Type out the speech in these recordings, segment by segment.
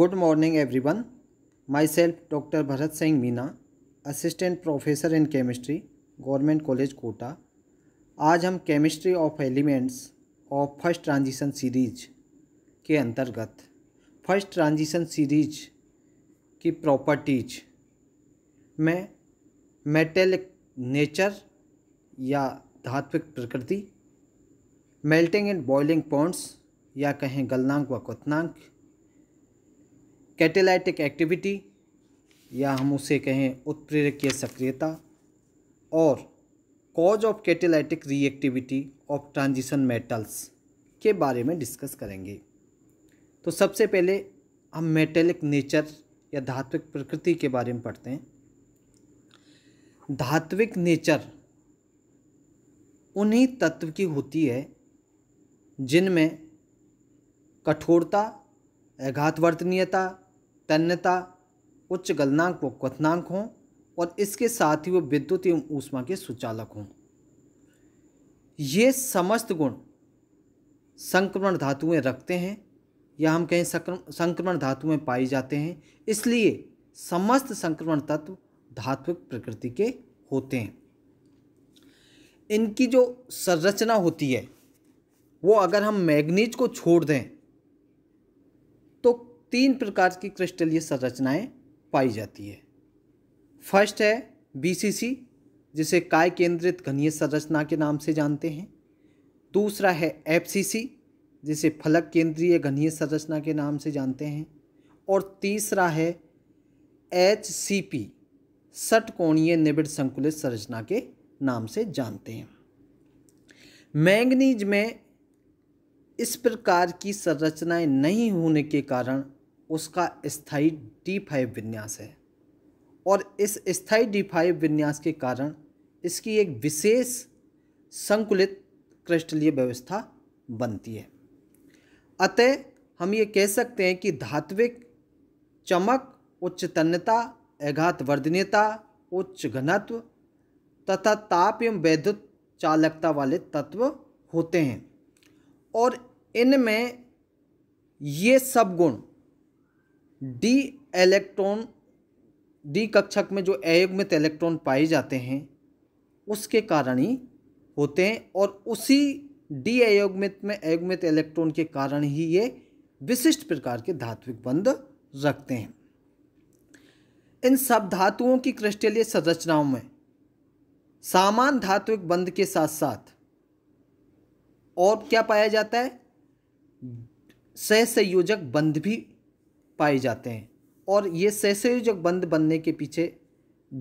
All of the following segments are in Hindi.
good morning everyone myself doctor Bharat Singh Meena assistant professor in chemistry government college Kota आज हम chemistry of elements of first transition series के अंतर्गत फर्स्ट ट्रांजिशन सीरीज की प्रॉपर्टीज में मेटेलिक नेचर या धात्विक प्रकृति मेल्टिंग एंड बॉइलिंग पॉइंट्स या कहें गलनांक व क्वनांक कैटेलाइटिक एक्टिविटी या हम उसे कहें उत्प्रेरकीय सक्रियता और cause of catalytic reactivity of transition metals के बारे में डिस्कस करेंगे तो सबसे पहले हम मेटेलिक नेचर या धात्विक प्रकृति के बारे में पढ़ते हैं धात्विक नेचर उन्हीं तत्व की होती है जिनमें कठोरता आघातवर्तनीयता तन्यता उच्च गलनांक व क्वनांक हों और इसके साथ ही वो विद्युत एवं ऊष्मा के सुचालक हों ये समस्त गुण संक्रमण धातुएं रखते हैं या हम कहें संक्रमण धातुएं पाई जाते हैं इसलिए समस्त संक्रमण तत्व धात्विक प्रकृति के होते हैं इनकी जो संरचना होती है वो अगर हम मैग्नीज को छोड़ दें तीन प्रकार की क्रिस्टलीय संरचनाएं पाई जाती है फर्स्ट है बीसीसी जिसे काय केंद्रित घनीय संरचना के नाम से जानते हैं दूसरा है एफसीसी जिसे फलक केंद्रीय घनीय संरचना के नाम से जानते हैं और तीसरा है एच सी पी कोणीय निबिड़ संकुलित संरचना के नाम से जानते हैं मैंगनीज में इस प्रकार की संरचनाएं नहीं होने के कारण उसका स्थाई डी फाइव विन्यास है और इस स्थाई डी फाइव विन्यास के कारण इसकी एक विशेष संकुलित क्रिस्टलीय व्यवस्था बनती है अतः हम ये कह सकते हैं कि धात्विक चमक उच्च तन्यता अघात वर्धनीयता उच्च घनत्व तथा ताप एवं वैद्युत चालकता वाले तत्व होते हैं और इनमें ये सब गुण डी इलेक्ट्रॉन डी कक्षक में जो अयुग्मित इलेक्ट्रॉन पाए जाते हैं उसके कारण ही होते हैं और उसी डी अयुग्मित में अयुग्मित इलेक्ट्रॉन के कारण ही ये विशिष्ट प्रकार के धात्विक बंध रखते हैं इन सब धातुओं की क्रिस्टलीय संरचनाओं में सामान धात्विक बंध के साथ साथ और क्या पाया जाता है सहसंयोजक बंध भी पाए जाते हैं और ये सहसंयोजक बंद बनने के पीछे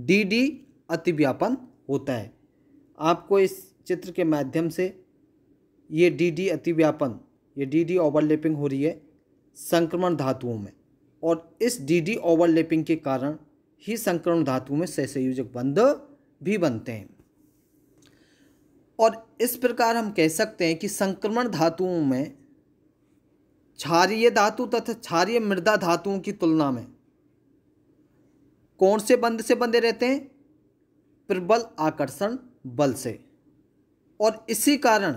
डी डी अतिव्यापन होता है आपको इस चित्र के माध्यम से ये डी डी अतिव्यापन ये डी डी ओवरलैपिंग हो रही है संक्रमण धातुओं में और इस डी डी ओवरलैपिंग के कारण ही संक्रमण धातुओं में सहसंयोजक बंद भी बनते हैं और इस प्रकार हम कह सकते हैं कि संक्रमण धातुओं में क्षारीय धातु तथा क्षारीय मृदा धातुओं की तुलना में कौन से बंध से बंधे रहते हैं प्रबल आकर्षण बल से और इसी कारण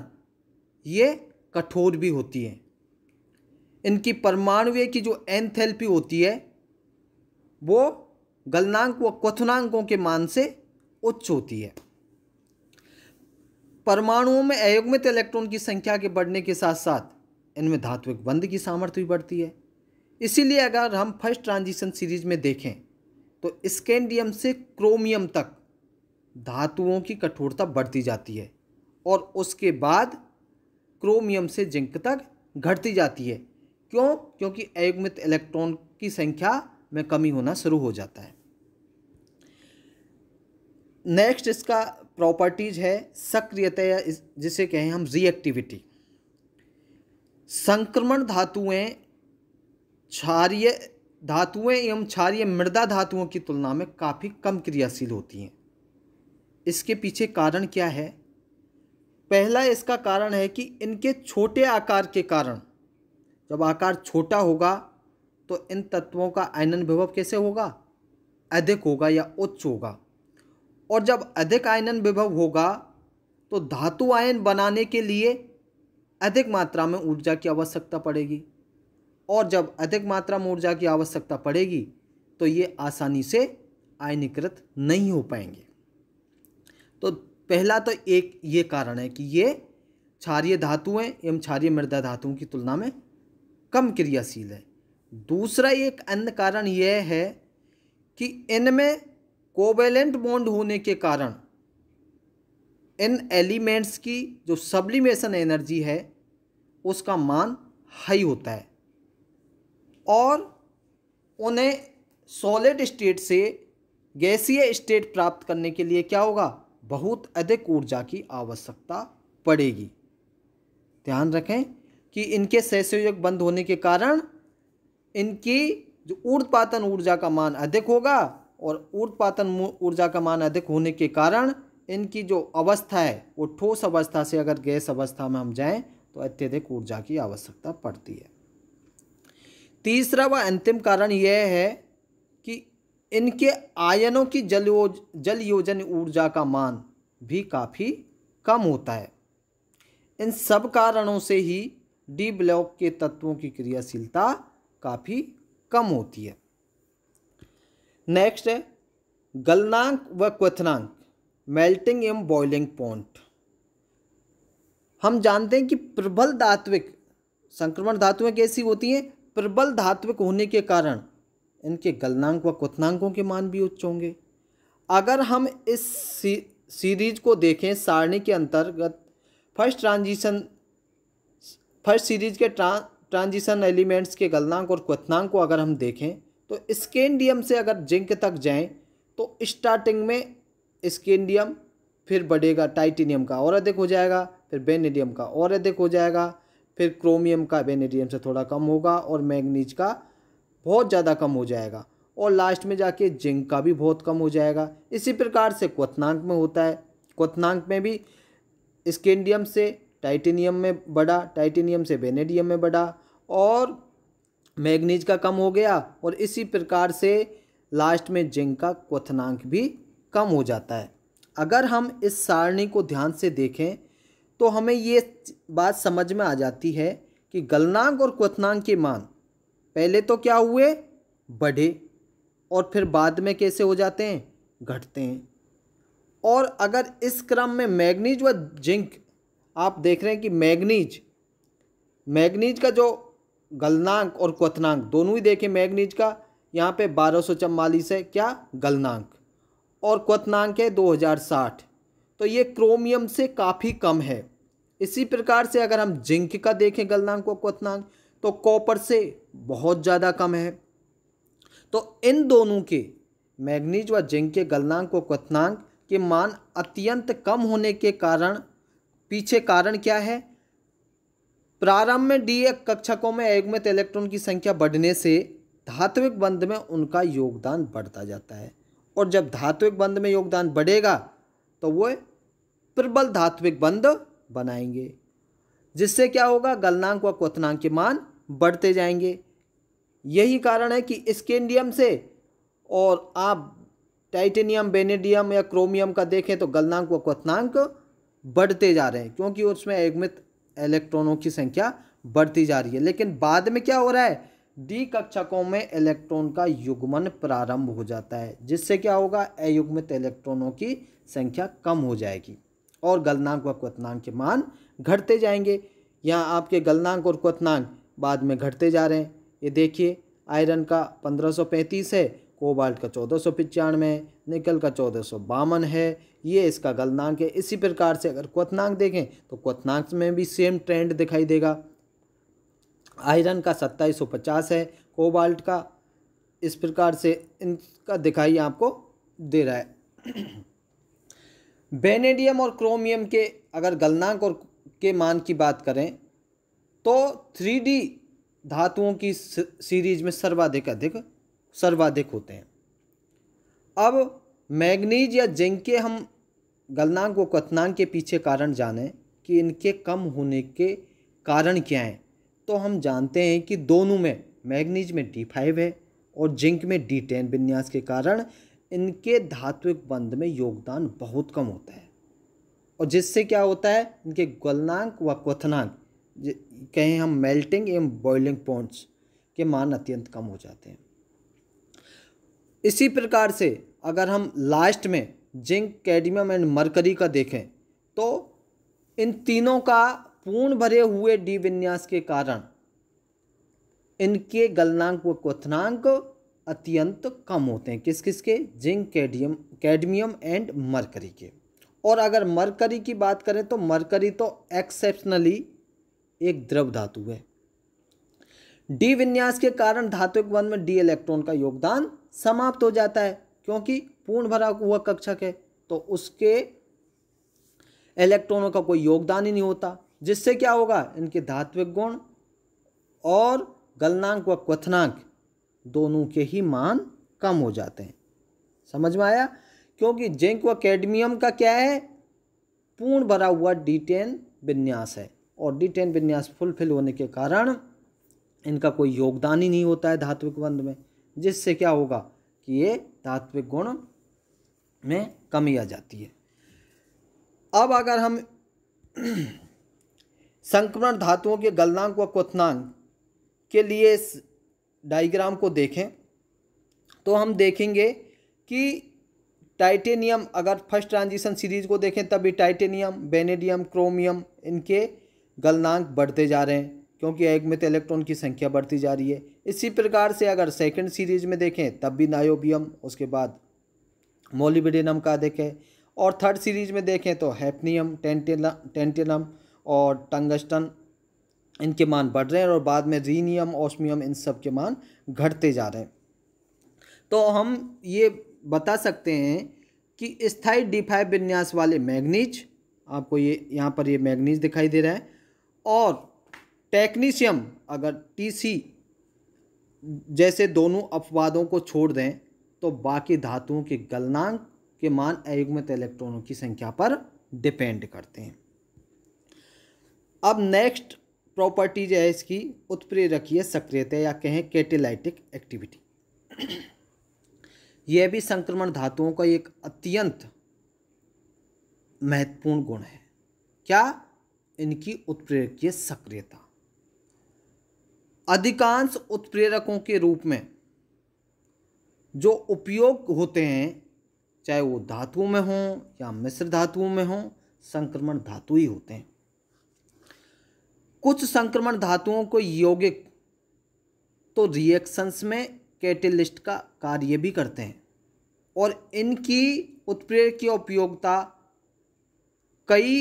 ये कठोर भी होती हैं इनकी परमाणुए की जो एनथेल्पी होती है वो गलनांक व क्वनांकों के मान से उच्च होती है परमाणुओं में अयुग्मित इलेक्ट्रॉन की संख्या के बढ़ने के साथ साथ इनमें धात्विक बंद की सामर्थ्य भी बढ़ती है इसीलिए अगर हम फर्स्ट ट्रांजिशन सीरीज में देखें तो स्कैंडियम से क्रोमियम तक धातुओं की कठोरता बढ़ती जाती है और उसके बाद क्रोमियम से जिंक तक घटती जाती है क्यों क्योंकि अयुग्मित इलेक्ट्रॉन की संख्या में कमी होना शुरू हो जाता है नेक्स्ट इसका प्रॉपर्टीज है सक्रियता जिसे कहें हम रिएक्टिविटी संक्रमण धातुएं क्षारिय धातुएं एवं क्षारिय मृदा धातुओं की तुलना में काफ़ी कम क्रियाशील होती हैं इसके पीछे कारण क्या है पहला इसका कारण है कि इनके छोटे आकार के कारण जब आकार छोटा होगा तो इन तत्वों का आयनन विभव कैसे होगा अधिक होगा या उच्च होगा और जब अधिक आयनन विभव होगा तो धातु आयन बनाने के लिए अधिक मात्रा में ऊर्जा की आवश्यकता पड़ेगी और जब अधिक मात्रा में ऊर्जा की आवश्यकता पड़ेगी तो ये आसानी से आयनीकृत नहीं हो पाएंगे तो पहला तो एक ये कारण है कि ये क्षारीय धातुएं एवं क्षारीय मृदा धातुओं की तुलना में कम क्रियाशील है दूसरा एक अन्य कारण यह है कि इनमें कोवेलेंट बॉन्ड होने के कारण इन एलिमेंट्स की जो सब्लिमेशन एनर्जी है उसका मान हाई होता है और उन्हें सॉलिड स्टेट से गैसीय स्टेट प्राप्त करने के लिए क्या होगा बहुत अधिक ऊर्जा की आवश्यकता पड़ेगी ध्यान रखें कि इनके शैशयुग बंद होने के कारण इनकी जो ऊर्पातन ऊर्जा का मान अधिक होगा और ऊर्धपातन ऊर्जा का मान अधिक होने के कारण इनकी जो अवस्था है वो ठोस अवस्था से अगर गैस अवस्था में हम जाएं तो अत्यधिक ऊर्जा की आवश्यकता पड़ती है तीसरा व अंतिम कारण यह है कि इनके आयनों की जल जल योजन ऊर्जा का मान भी काफ़ी कम होता है इन सब कारणों से ही डी ब्लॉक के तत्वों की क्रियाशीलता काफ़ी कम होती है नेक्स्ट है गलनांक व क्वथनांक मेल्टिंग एवं बॉइलिंग पॉइंट हम जानते हैं कि प्रबल धात्विक संक्रमण धातुएं कैसी होती हैं प्रबल धात्विक होने के कारण इनके गलनांक व क्वनांकों के मान भी उच्च होंगे अगर हम इस सी, सीरीज को देखें सारणी के अंतर्गत फर्स्ट ट्रांजिशन फर्स्ट सीरीज के ट्रां ट्रांजिशन एलिमेंट्स के गलनांक और क्वनांक को अगर हम देखें तो स्केंडियम से अगर जिंक तक जाएं तो स्टार्टिंग में स्केंडियम फिर बढ़ेगा टाइटेनियम का और अधिक हो जाएगा फिर बेनेडियम का और अधिक हो जाएगा फिर क्रोमियम का बेनेडियम से थोड़ा कम होगा और मैगनीज का बहुत ज़्यादा कम हो जाएगा और लास्ट में जाके जिंक का भी बहुत कम हो जाएगा इसी प्रकार से क्वथनांक में होता है क्वथनांक में भी स्केंडियम से टाइटेनियम में बढ़ा टाइटेनियम से बेनेडियम में बढ़ा और मैग्नीज का कम हो गया और इसी प्रकार से लास्ट में जिंक का क्वथनांक भी कम हो जाता है अगर हम इस सारणी को ध्यान से देखें तो हमें ये बात समझ में आ जाती है कि गलनांक और क्वथनांक के मान पहले तो क्या हुए बढ़े और फिर बाद में कैसे हो जाते हैं घटते हैं और अगर इस क्रम में मैग्नीज व जिंक आप देख रहे हैं कि मैग्नीज मैग्नीज का जो गलनांक और क्वथनांक दोनों ही देखें मैग्नीज का यहाँ पे बारह सौ चवालीस है क्या गलनांक और क्वथनांक है दो हज़ार साठ तो ये क्रोमियम से काफ़ी कम है इसी प्रकार से अगर हम जिंक का देखें गलनांक व क्वनांक तो कॉपर से बहुत ज़्यादा कम है तो इन दोनों के मैग्नीज व जिंक के गलनांक व क्वनांक के मान अत्यंत कम होने के कारण पीछे कारण क्या है प्रारंभ में डी कक्षकों में एगमित इलेक्ट्रॉन की संख्या बढ़ने से धात्विक बंध में उनका योगदान बढ़ता जाता है और जब धात्विक बंध में योगदान बढ़ेगा तो वो प्रबल धात्विक बंध बनाएंगे जिससे क्या होगा गलनांक व क्वनांक के मान बढ़ते जाएंगे यही कारण है कि स्केंडियम से और आप टाइटेनियम बेनेडियम या क्रोमियम का देखें तो गलनांक व क्वनांक बढ़ते जा रहे हैं क्योंकि उसमें एगमित इलेक्ट्रॉनों की संख्या बढ़ती जा रही है लेकिन बाद में क्या हो रहा है डी कक्षकों में इलेक्ट्रॉन का युग्मन प्रारंभ हो जाता है जिससे क्या होगा अयुग्मित इलेक्ट्रॉनों की संख्या कम हो जाएगी और गलनांक व क्वनांक के मान घटते जाएंगे यहाँ आपके गलनांक और क्वनांक बाद में घटते जा रहे हैं ये देखिए आयरन का 1535 है कोबाल्ट का चौदह सौ पचानवे निकल का चौदह सौ बावन है ये इसका गलनांक है इसी प्रकार से अगर क्वनांक देखें तो क्वनांक में भी सेम ट्रेंड दिखाई देगा आयरन का सत्ताईस सौ पचास है कोबाल्ट का इस प्रकार से इनका दिखाई आपको दे रहा है बेनेडियम और क्रोमियम के अगर गलनांक और के मान की बात करें तो थ्री डी धातुओं की सीरीज में सर्वाधिक अधिक सर्वाधिक होते हैं अब मैग्नीज या जिंक के हम गलनांक व कथनांक के पीछे कारण जानें कि इनके कम होने के कारण क्या हैं तो हम जानते हैं कि दोनों में मैग्नीज में डी फाइव है और जिंक में डी टेन विन्यास के कारण इनके धात्विक बंध में योगदान बहुत कम होता है और जिससे क्या होता है इनके गलनांक व क्वथनांक कहें हम मेल्टिंग एवं बॉइलिंग पॉइंट्स के मान अत्यंत कम हो जाते हैं इसी प्रकार से अगर हम लास्ट में जिंक कैडमियम एंड मरकरी का देखें तो इन तीनों का पूर्ण भरे हुए डी विन्यास के कारण इनके गलनांक व क्वथनांक अत्यंत कम होते हैं किस किस के zinc cadmium cadmium and mercury के और अगर मरकरी की बात करें तो मरकरी तो एक्सेप्शनली एक द्रव धातु है डी विन्यास के कारण धातुक वन में डी इलेक्ट्रॉन का योगदान समाप्त हो जाता है क्योंकि पूर्ण भरा हुआ कक्षक है तो उसके इलेक्ट्रॉनों का कोई योगदान ही नहीं होता जिससे क्या होगा इनके धात्विक गुण और गलनांक व क्वथनांक दोनों के ही मान कम हो जाते हैं समझ में आया क्योंकि जिंक व कैडमियम का क्या है पूर्ण भरा हुआ डी टेन विन्यास है और डी टेन विन्यास फुलफिल होने के कारण इनका कोई योगदान ही नहीं होता है धात्विक बंध में जिससे क्या होगा कि ये धात्विक गुण में कमी आ जाती है अब अगर हम संक्रमण धातुओं के गलनांक व क्वनांक के लिए डाइग्राम को देखें तो हम देखेंगे कि टाइटेनियम अगर फर्स्ट ट्रांजिशन सीरीज़ को देखें तभी टाइटेनियम बेनेडियम क्रोमियम इनके गलनांक बढ़ते जा रहे हैं क्योंकि एक में तो इलेक्ट्रॉन की संख्या बढ़ती जा रही है इसी प्रकार से अगर सेकंड सीरीज में देखें तब भी नायोबियम उसके बाद मोलिबेडियनम का देखें और थर्ड सीरीज में देखें तो हैपनियम टेंटेनम टेंटेनम और टंगस्टन इनके मान बढ़ रहे हैं और बाद में रीनियम ऑस्मियम इन सब के मान घटते जा रहे हैं तो हम ये बता सकते हैं कि स्थाई डिफाइव विन्यास वाले मैग्नीज आपको ये यहाँ पर ये मैग्नीज दिखाई दे रहा है और टेक्नीशियम अगर टीसी जैसे दोनों अपवादों को छोड़ दें तो बाकी धातुओं के गलनांक के मान अयुग्मित इलेक्ट्रॉनों की संख्या पर डिपेंड करते हैं अब नेक्स्ट प्रॉपर्टीज है इसकी उत्प्रेरकीय सक्रियता या कहें कैटेलाइटिक एक्टिविटी यह भी संक्रमण धातुओं का एक अत्यंत महत्वपूर्ण गुण है क्या इनकी उत्प्रेरकीय सक्रियता अधिकांश उत्प्रेरकों के रूप में जो उपयोग होते हैं चाहे वो धातुओं में हों या मिश्र धातुओं में हों संक्रमण धातु ही होते हैं कुछ संक्रमण धातुओं को यौगिक तो रिएक्शंस में कैटलिस्ट का कार्य भी करते हैं और इनकी उत्प्रेर की उपयोगिता कई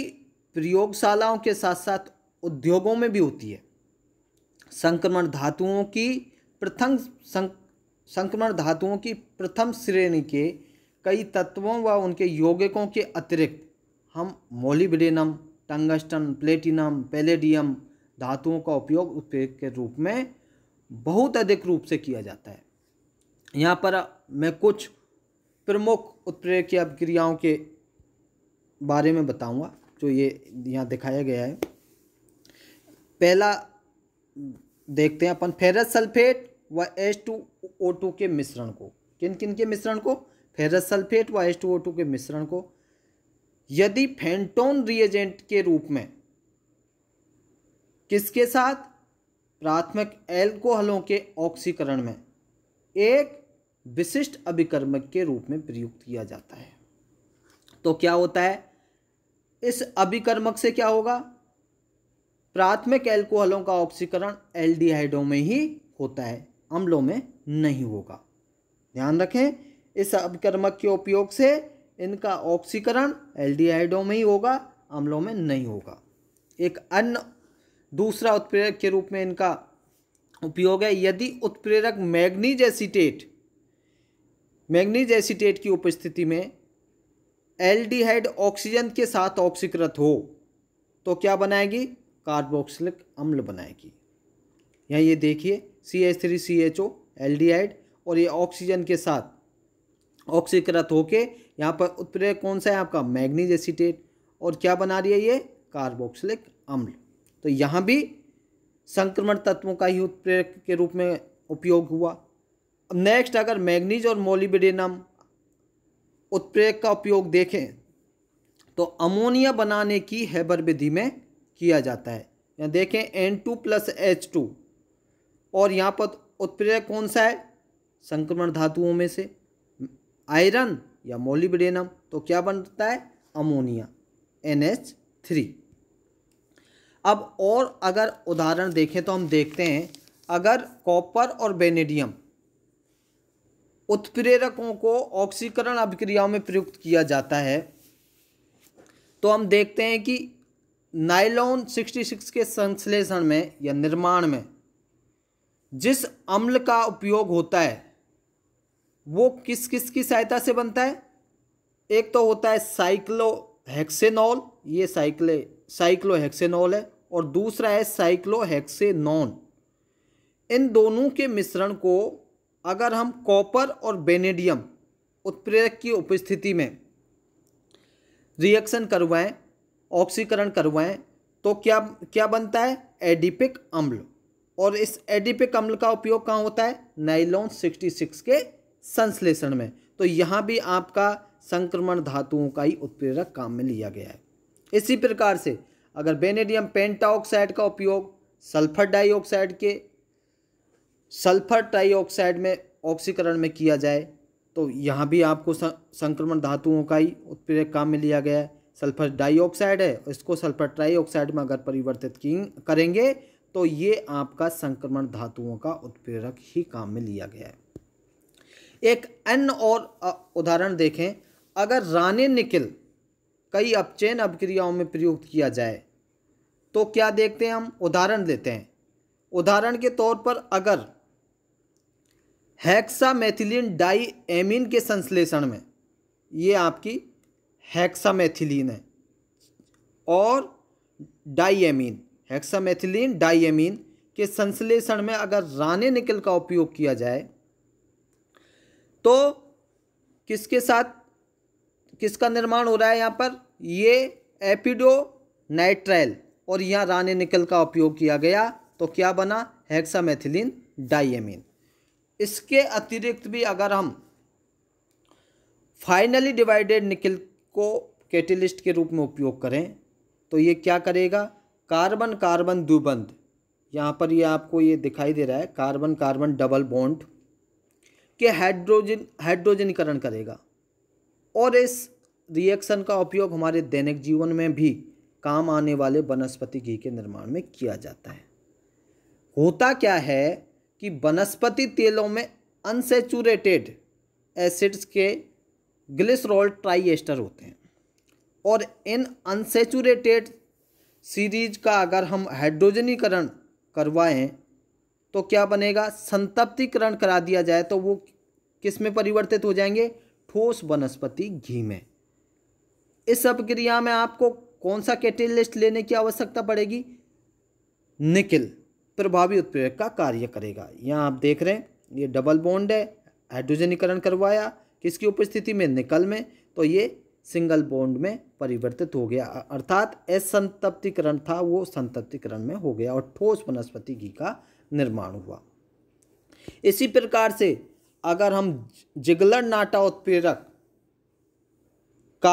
प्रयोगशालाओं के साथ साथ उद्योगों में भी होती है संक्रमण धातुओं की प्रथम संक्रमण धातुओं की प्रथम श्रेणी के कई तत्वों व उनके यौगिकों के अतिरिक्त हम मोलिब्डेनम टंगस्टन प्लेटिनम पैलेडियम धातुओं का उपयोग उद्वेग के रूप में बहुत अधिक रूप से किया जाता है यहाँ पर मैं कुछ प्रमुख उत्प्रेरक की अभिक्रियाओं के बारे में बताऊंगा जो ये यहाँ दिखाया गया है पहला देखते हैं अपन फेरस सल्फेट व एच टू ओ टू के मिश्रण को किन किन के मिश्रण को फेरस सल्फेट व एच टू ओ टू के मिश्रण को यदि फेंटोन रिएजेंट के रूप में किसके साथ प्राथमिक एल्कोहलों के ऑक्सीकरण में एक विशिष्ट अभिकर्मक के रूप में प्रयुक्त किया जाता है तो क्या होता है इस अभिकर्मक से क्या होगा प्राथमिक एल्कोहलों का ऑक्सीकरण एल्डिहाइडों में ही होता है अम्लों में नहीं होगा ध्यान रखें इस अभिकर्मक के उपयोग से इनका ऑक्सीकरण एल्डिहाइडों में ही होगा अम्लों में नहीं होगा एक अन्य दूसरा उत्प्रेरक के रूप में इनका उपयोग है यदि उत्प्रेरक मैग्नीज एसीटेट मैग्नीज एसिटेट की उपस्थिति में एल्डिहाइड ऑक्सीजन के साथ ऑक्सीकृत हो तो क्या बनाएगी कार्बोक्सिलिक अम्ल बनाएगी यहाँ ये देखिए C H three C H O हाइड और ये ऑक्सीजन के साथ ऑक्सीकृत होके यहाँ पर उत्प्रेरक कौन सा है आपका मैग्नीज एसिटेट और क्या बना रही है ये कार्बोक्सिलिक अम्ल तो यहाँ भी संक्रमण तत्वों का ही उत्प्रेरक के रूप में उपयोग हुआ नेक्स्ट अगर मैग्नीज और मोलिबेडेनम उत्प्रेरक का उपयोग देखें तो अमोनिया बनाने की हैबर विधि में किया जाता है यहाँ देखें N two plus H two और यहाँ पर उत्प्रेरक कौन सा है संक्रमण धातुओं में से आयरन या मोलिबेडेनम तो क्या बनता है अमोनिया एन एच थ्री अब और अगर उदाहरण देखें तो हम देखते हैं अगर कॉपर और बेनेडियम उत्प्रेरकों को ऑक्सीकरण अभिक्रियाओं में प्रयुक्त किया जाता है तो हम देखते हैं कि नाइलॉन 66 के संश्लेषण में या निर्माण में जिस अम्ल का उपयोग होता है वो किस किस की सहायता से बनता है एक तो होता है साइक्लोहेक्सेनॉल ये साइक्ले साइक्लो है और दूसरा है साइक्लोहेक्सेनॉन इन दोनों के मिश्रण को अगर हम कॉपर और बेनेडियम उत्प्रेरक की उपस्थिति में रिएक्शन करवाएं ऑक्सीकरण करवाएं तो क्या क्या बनता है एडिपिक अम्ल और इस एडिपिक अम्ल का उपयोग कहाँ होता है नाइलॉन सिक्सटी सिक्स के संश्लेषण में तो यहाँ भी आपका संक्रमण धातुओं का ही उत्प्रेरक काम में लिया गया है इसी प्रकार से अगर बेनेडियम पेंटाऑक्साइड का उपयोग सल्फर डाइऑक्साइड के सल्फर ट्राइऑक्साइड में ऑक्सीकरण में किया जाए तो यहाँ भी आपको संक्रमण धातुओं का ही उत्प्रेरक काम में लिया गया है सल्फर डाइऑक्साइड है इसको सल्फर ट्राइऑक्साइड में अगर परिवर्तित करेंगे तो ये आपका संक्रमण धातुओं का उत्प्रेरक ही काम में लिया गया है एक अन्य और उदाहरण देखें अगर रानी निकिल कई अपचयन अभिक्रियाओं में प्रयुक्त किया जाए तो क्या देखते हैं हम उदाहरण देते हैं उदाहरण के तौर पर अगर मैथिलीन डाई एमिन के संश्लेषण में ये आपकी मैथिलीन है और डाईएमीन डाई एमिन के संश्लेषण में अगर राने निकल का उपयोग किया जाए तो किसके साथ किसका निर्माण हो रहा है यहाँ पर ये एपिडो नाइट्राइल और यहाँ राने निकल का उपयोग किया गया तो क्या बना हेक्सामेथिलीन डाइमिन इसके अतिरिक्त भी अगर हम फाइनली डिवाइडेड निकल को कैटलिस्ट के रूप में उपयोग करें तो ये क्या करेगा कार्बन कार्बन दुबंध यहाँ पर ये आपको ये दिखाई दे रहा है कार्बन कार्बन डबल बॉन्ड के हाइड्रोजन हाइड्रोजनीकरण करेगा और इस रिएक्शन का उपयोग हमारे दैनिक जीवन में भी काम आने वाले वनस्पति घी के निर्माण में किया जाता है होता क्या है कि वनस्पति तेलों में अनसेचूरेटेड एसिड्स के ग्लिसरॉल ट्राइएस्टर होते हैं और इन अनसेचूरेटेड सीरीज का अगर हम हाइड्रोजनीकरण करवाएं तो क्या बनेगा संतप्तिकरण करा दिया जाए तो वो किस में परिवर्तित हो जाएंगे ठोस वनस्पति घी में इस अपक्रिया में आपको कौन सा कैटेलिस्ट लेने की आवश्यकता पड़ेगी निकिल प्रभावी उत्प्रेरक का कार्य करेगा यहाँ आप देख रहे हैं ये डबल बॉन्ड है हाइड्रोजनीकरण करवाया किसकी उपस्थिति में निकल में तो ये सिंगल बॉन्ड में परिवर्तित हो गया अर्थात असंतप्तिकरण था वो संतप्तिकरण में हो गया और ठोस वनस्पति घी का निर्माण हुआ इसी प्रकार से अगर हम जिगलर नाटा उत्प्रेरक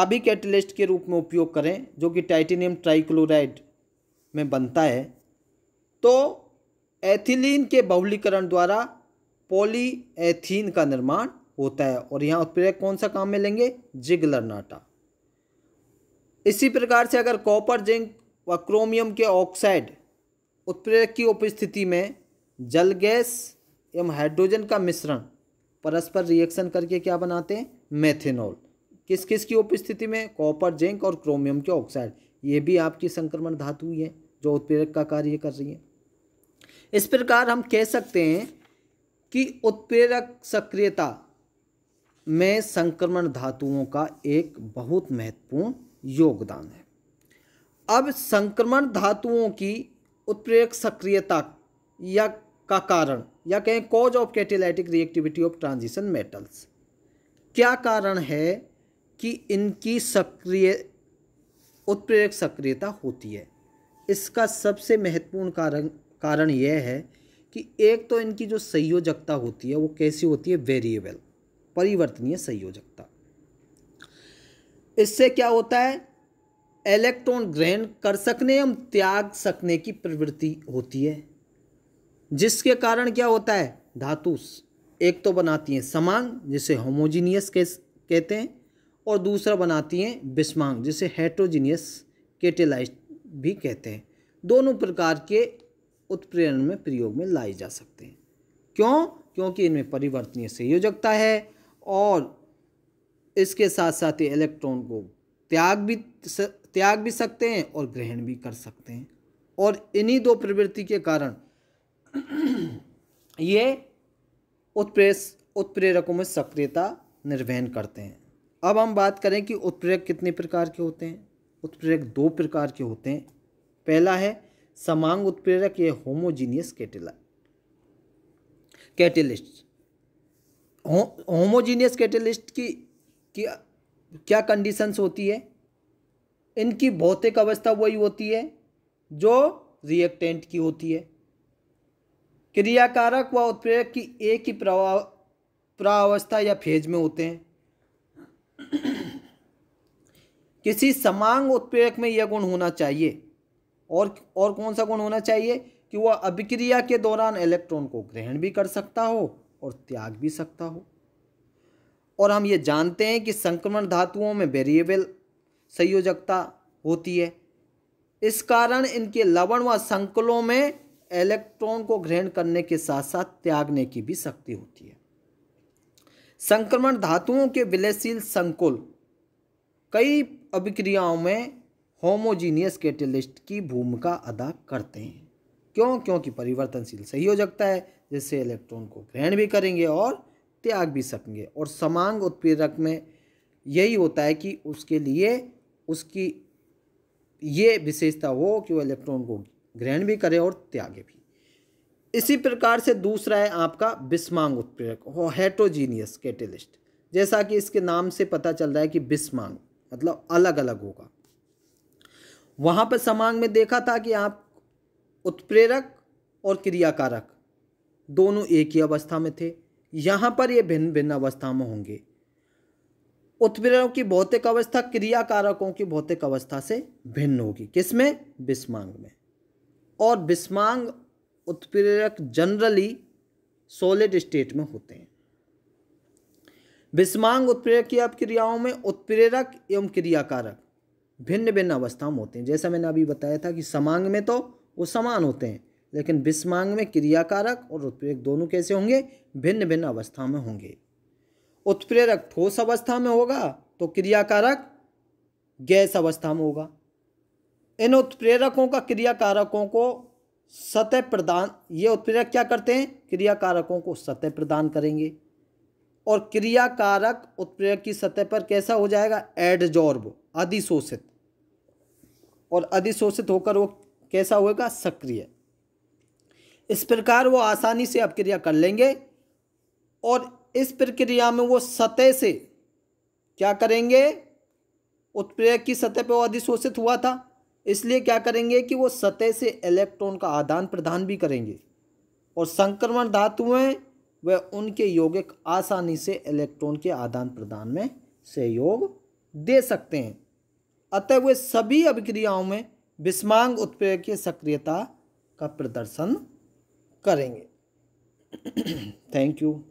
भी कैटलिस्ट के रूप में उपयोग करें जो कि टाइटेनियम ट्राइक्लोराइड में बनता है तो एथिलीन के बहुलीकरण द्वारा पॉलीएथीन का निर्माण होता है और यहाँ उत्प्रेरक कौन सा काम में लेंगे जिगलर नाटा इसी प्रकार से अगर कॉपर जिंक व क्रोमियम के ऑक्साइड उत्प्रेरक की उपस्थिति में जल गैस एवं हाइड्रोजन का मिश्रण परस्पर रिएक्शन करके क्या बनाते हैं मेथेनॉल किस किस की उपस्थिति में कॉपर जिंक और क्रोमियम के ऑक्साइड ये भी आपकी संक्रमण धातु ही है जो उत्प्रेरक का कार्य कर रही है इस प्रकार हम कह सकते हैं कि उत्प्रेरक सक्रियता में संक्रमण धातुओं का एक बहुत महत्वपूर्ण योगदान है अब संक्रमण धातुओं की उत्प्रेरक सक्रियता या का कारण या कहें cause of catalytic reactivity of transition metals क्या कारण है कि इनकी सक्रिय उत्प्रेरक सक्रियता होती है इसका सबसे महत्वपूर्ण कारण कारण यह है कि एक तो इनकी जो संयोजकता होती है वो कैसी होती है वेरिएबल परिवर्तनीय संयोजकता इससे क्या होता है इलेक्ट्रॉन ग्रहण कर सकने एवं त्याग सकने की प्रवृत्ति होती है जिसके कारण क्या होता है धातु एक तो बनाती हैं समान जिसे होमोजीनियस कहते हैं और दूसरा बनाती हैं बिस्मांग जिसे हेट्रोजीनियस केटेलाइट भी कहते हैं दोनों प्रकार के उत्प्रेरण में प्रयोग में लाए जा सकते हैं क्यों क्योंकि इनमें परिवर्तनीय संयोजकता है और इसके साथ साथ ही इलेक्ट्रॉन को त्याग भी त्याग भी सकते हैं और ग्रहण भी कर सकते हैं और इन्हीं दो प्रवृत्ति के कारण ये उत्प्रेस उत्प्रेरकों में सक्रियता निर्वहन करते हैं अब हम बात करें कि उत्प्रेरक कितने प्रकार के होते हैं उत्प्रेरक दो प्रकार के होते हैं पहला है समांग उत्प्रेरक ये homogeneous catala catalyst homogeneous catalyst की क्या क्या कंडीशंस होती है इनकी भौतिक अवस्था वही होती है जो रिएक्टेंट की होती है क्रियाकारक व उत्प्रेरक की एक ही प्रवा प्रावस्था या फेज में होते हैं किसी समांग उत्प्रेरक में यह गुण होना चाहिए और और कौन सा गुण होना चाहिए कि वह अभिक्रिया के दौरान इलेक्ट्रॉन को ग्रहण भी कर सकता हो और त्याग भी सकता हो और हम ये जानते हैं कि संक्रमण धातुओं में वेरिएबल संयोजकता होती है इस कारण इनके लवण व संकलों में इलेक्ट्रॉन को ग्रहण करने के साथ साथ त्यागने की भी शक्ति होती है संक्रमण धातुओं के विलयशील संकुल कई अभिक्रियाओं में होमोजीनियस कैटलिस्ट की भूमिका अदा करते हैं क्यों क्योंकि परिवर्तनशील सही हो सकता है जिससे इलेक्ट्रॉन को ग्रहण भी करेंगे और त्याग भी सकेंगे और समांग उत्प्रेरक में यही होता है कि उसके लिए उसकी ये विशेषता हो कि वो इलेक्ट्रॉन को ग्रहण भी करे और त्यागे भी इसी प्रकार से दूसरा है आपका बिस्मांग उत्प्रेरक हेट्रोजीनियस कैटेलिस्ट जैसा कि इसके नाम से पता चल रहा है कि बिस्मांग मतलब अलग अलग होगा वहाँ पर समांग में देखा था कि आप उत्प्रेरक और क्रियाकारक दोनों एक ही अवस्था में थे यहाँ पर ये भिन्न भिन्न अवस्था में होंगे उत्प्रेरकों की भौतिक अवस्था क्रियाकारकों की भौतिक अवस्था से भिन्न होगी किसमें बिस्मांग में और बिस्मांग उत्प्रेरक जनरली सॉलिड स्टेट में होते हैं विस्मांग उत्प्रेरक की आप क्रियाओं में उत्प्रेरक एवं क्रियाकारक भिन्न भिन्न अवस्थाओं में होते हैं जैसा मैंने अभी बताया था कि समांग में तो वो समान होते हैं लेकिन विस्मांग में क्रियाकारक और उत्प्रेरक दोनों कैसे होंगे भिन्न भिन्न अवस्था में होंगे उत्प्रेरक ठोस अवस्था में होगा तो क्रियाकारक गैस अवस्था में होगा इन उत्प्रेरकों का क्रियाकारकों को सतह प्रदान ये उत्प्रेरक क्या करते हैं क्रियाकारकों को सतह प्रदान करेंगे और क्रियाकारक उत्प्रेरक की सतह पर कैसा हो जाएगा एडजॉर्ब अधिशोषित और अधिशोषित होकर वो कैसा होगा सक्रिय इस प्रकार वो आसानी से अपक्रिया कर लेंगे और इस प्रक्रिया में वो सतह से क्या करेंगे उत्प्रेरक की सतह पर वो अधिशोषित हुआ था इसलिए क्या करेंगे कि वो सतह से इलेक्ट्रॉन का आदान प्रदान भी करेंगे और संक्रमण धातुएं वह उनके यौगिक आसानी से इलेक्ट्रॉन के आदान प्रदान में सहयोग दे सकते हैं अतः वे सभी अभिक्रियाओं में विस्मांग उत्प्रेय की सक्रियता का प्रदर्शन करेंगे थैंक यू